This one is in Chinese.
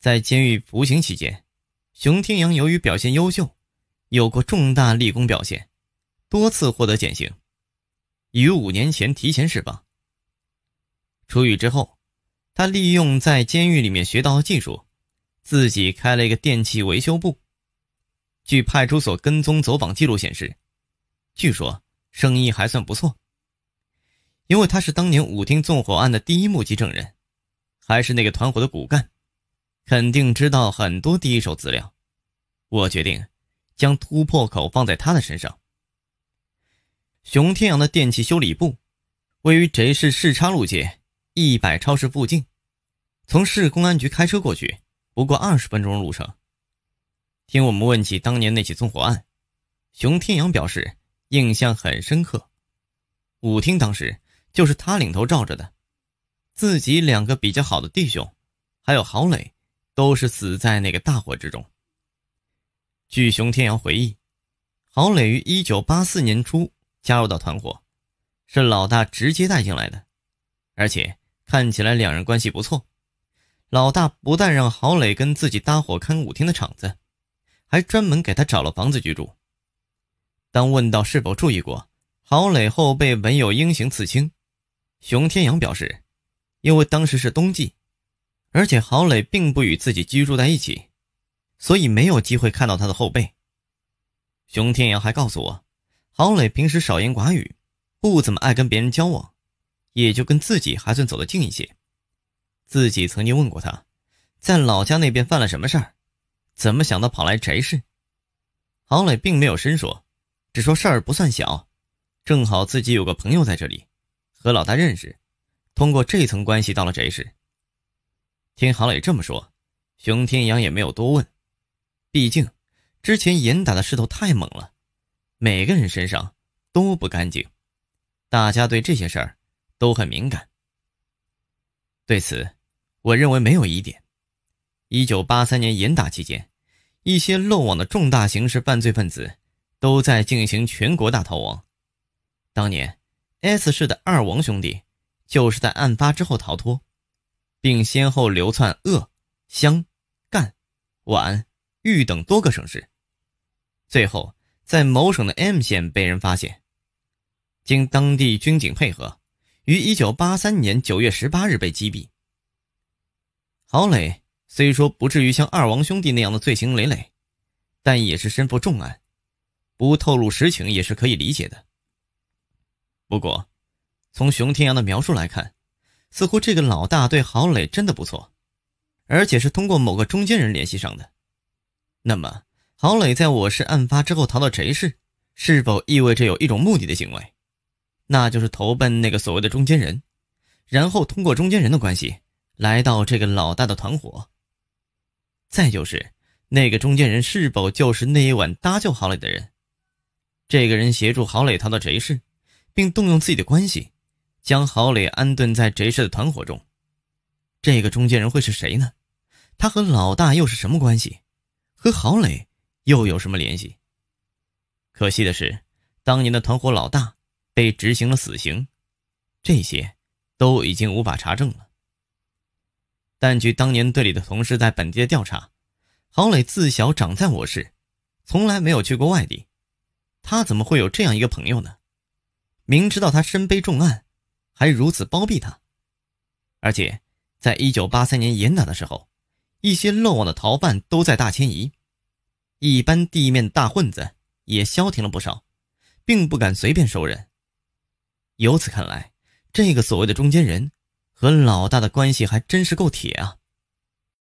在监狱服刑期间，熊天阳由于表现优秀，有过重大立功表现，多次获得减刑，于五年前提前释放。出狱之后，他利用在监狱里面学到的技术，自己开了一个电器维修部。据派出所跟踪走访记录显示，据说生意还算不错。因为他是当年舞厅纵火案的第一目击证人，还是那个团伙的骨干。肯定知道很多第一手资料，我决定将突破口放在他的身上。熊天阳的电器修理部位于翟市市岔路街一百超市附近，从市公安局开车过去不过二十分钟路程。听我们问起当年那起纵火案，熊天阳表示印象很深刻，舞厅当时就是他领头罩着的，自己两个比较好的弟兄，还有郝磊。都是死在那个大火之中。据熊天阳回忆，郝磊于1984年初加入到团伙，是老大直接带进来的，而且看起来两人关系不错。老大不但让郝磊跟自己搭伙看舞厅的场子，还专门给他找了房子居住。当问到是否注意过郝磊后背文有英雄刺青，熊天阳表示，因为当时是冬季。而且郝磊并不与自己居住在一起，所以没有机会看到他的后背。熊天阳还告诉我，郝磊平时少言寡语，不怎么爱跟别人交往，也就跟自己还算走得近一些。自己曾经问过他，在老家那边犯了什么事儿，怎么想到跑来翟氏？郝磊并没有深说，只说事儿不算小，正好自己有个朋友在这里，和老大认识，通过这层关系到了翟氏。听郝磊这么说，熊天阳也没有多问。毕竟之前严打的势头太猛了，每个人身上都不干净，大家对这些事儿都很敏感。对此，我认为没有疑点。一九八三年严打期间，一些漏网的重大刑事犯罪分子都在进行全国大逃亡。当年 S 市的二王兄弟就是在案发之后逃脱。并先后流窜鄂、湘、赣、皖、豫等多个省市，最后在某省的 M 县被人发现。经当地军警配合，于1983年9月18日被击毙。郝磊虽说不至于像二王兄弟那样的罪行累累，但也是身负重案，不透露实情也是可以理解的。不过，从熊天阳的描述来看。似乎这个老大对郝磊真的不错，而且是通过某个中间人联系上的。那么，郝磊在我市案发之后逃到翟市，是否意味着有一种目的的行为？那就是投奔那个所谓的中间人，然后通过中间人的关系来到这个老大的团伙。再就是，那个中间人是否就是那一晚搭救郝磊的人？这个人协助郝磊逃到翟市，并动用自己的关系。将郝磊安顿在翟氏的团伙中，这个中间人会是谁呢？他和老大又是什么关系？和郝磊又有什么联系？可惜的是，当年的团伙老大被执行了死刑，这些都已经无法查证了。但据当年队里的同事在本地的调查，郝磊自小长在我市，从来没有去过外地，他怎么会有这样一个朋友呢？明知道他身背重案。还如此包庇他，而且，在一九八三年严打的时候，一些漏网的逃犯都在大迁移，一般地面大混子也消停了不少，并不敢随便收人。由此看来，这个所谓的中间人和老大的关系还真是够铁啊！